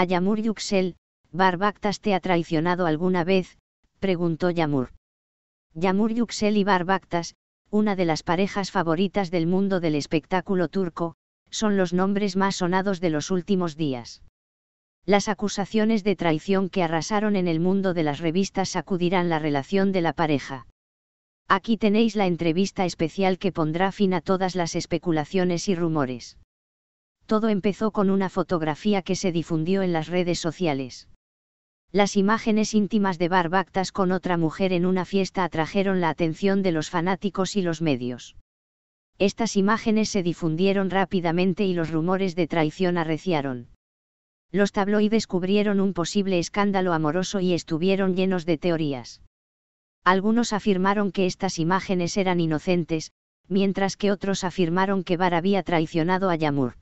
A Yamur Yuxel, ¿Barbactas te ha traicionado alguna vez? preguntó Yamur. Yamur Yuxel y Barbactas, una de las parejas favoritas del mundo del espectáculo turco, son los nombres más sonados de los últimos días. Las acusaciones de traición que arrasaron en el mundo de las revistas sacudirán la relación de la pareja. Aquí tenéis la entrevista especial que pondrá fin a todas las especulaciones y rumores todo empezó con una fotografía que se difundió en las redes sociales. Las imágenes íntimas de Barbactas con otra mujer en una fiesta atrajeron la atención de los fanáticos y los medios. Estas imágenes se difundieron rápidamente y los rumores de traición arreciaron. Los tabloides cubrieron un posible escándalo amoroso y estuvieron llenos de teorías. Algunos afirmaron que estas imágenes eran inocentes, mientras que otros afirmaron que Bar había traicionado a Yamur.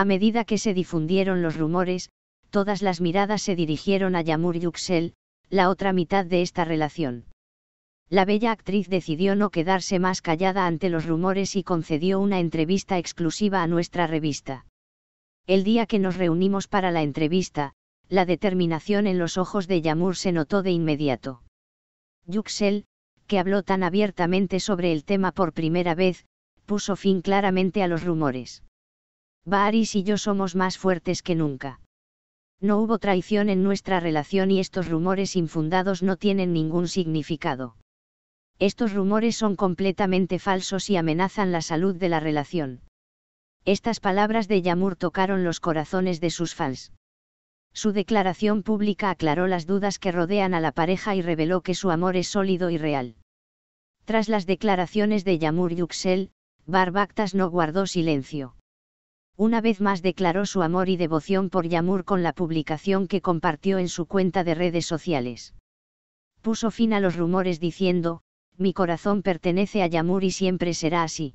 A medida que se difundieron los rumores, todas las miradas se dirigieron a Yamur Yuxel, la otra mitad de esta relación. La bella actriz decidió no quedarse más callada ante los rumores y concedió una entrevista exclusiva a nuestra revista. El día que nos reunimos para la entrevista, la determinación en los ojos de Yamur se notó de inmediato. Yuxel, que habló tan abiertamente sobre el tema por primera vez, puso fin claramente a los rumores. Baris y yo somos más fuertes que nunca. No hubo traición en nuestra relación y estos rumores infundados no tienen ningún significado. Estos rumores son completamente falsos y amenazan la salud de la relación. Estas palabras de Yamur tocaron los corazones de sus fans. Su declaración pública aclaró las dudas que rodean a la pareja y reveló que su amor es sólido y real. Tras las declaraciones de Yamur Yuxel, Barbactas no guardó silencio una vez más declaró su amor y devoción por Yamur con la publicación que compartió en su cuenta de redes sociales. Puso fin a los rumores diciendo, mi corazón pertenece a Yamur y siempre será así.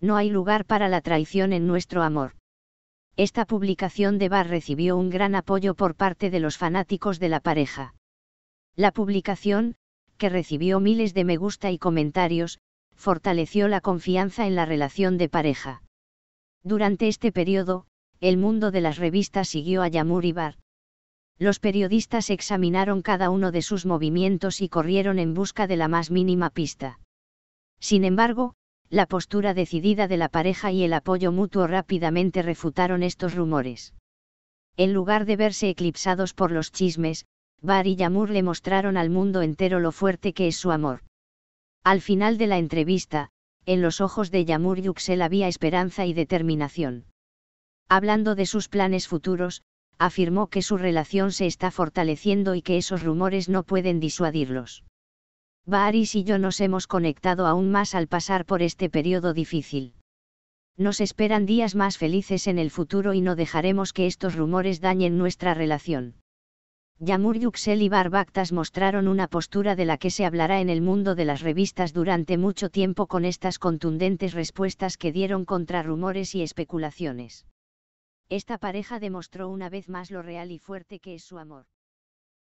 No hay lugar para la traición en nuestro amor. Esta publicación de Bar recibió un gran apoyo por parte de los fanáticos de la pareja. La publicación, que recibió miles de me gusta y comentarios, fortaleció la confianza en la relación de pareja. Durante este periodo, el mundo de las revistas siguió a Yamur y Bar. Los periodistas examinaron cada uno de sus movimientos y corrieron en busca de la más mínima pista. Sin embargo, la postura decidida de la pareja y el apoyo mutuo rápidamente refutaron estos rumores. En lugar de verse eclipsados por los chismes, Bar y Yamur le mostraron al mundo entero lo fuerte que es su amor. Al final de la entrevista, en los ojos de Yamur Yuxel había esperanza y determinación. Hablando de sus planes futuros, afirmó que su relación se está fortaleciendo y que esos rumores no pueden disuadirlos. Baris y yo nos hemos conectado aún más al pasar por este periodo difícil. Nos esperan días más felices en el futuro y no dejaremos que estos rumores dañen nuestra relación. Yamur Yuxel y Barbactas mostraron una postura de la que se hablará en el mundo de las revistas durante mucho tiempo con estas contundentes respuestas que dieron contra rumores y especulaciones. Esta pareja demostró una vez más lo real y fuerte que es su amor.